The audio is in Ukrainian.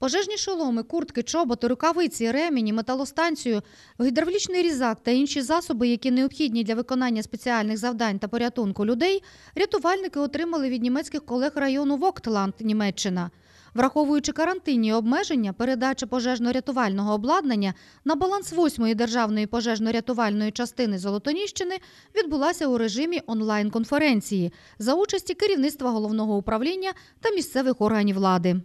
Пожежні шоломи, куртки, чоботи, рукавиці, ремені, металостанцію, гідравлічний різак та інші засоби, які необхідні для виконання спеціальних завдань та порятунку людей, рятувальники отримали від німецьких колег району Воктланд, Німеччина. Враховуючи карантинні обмеження, передача пожежно-рятувального обладнання на баланс 8-ї державної пожежно-рятувальної частини Золотоніщини відбулася у режимі онлайн-конференції за участі керівництва головного управління та місцевих органів влади.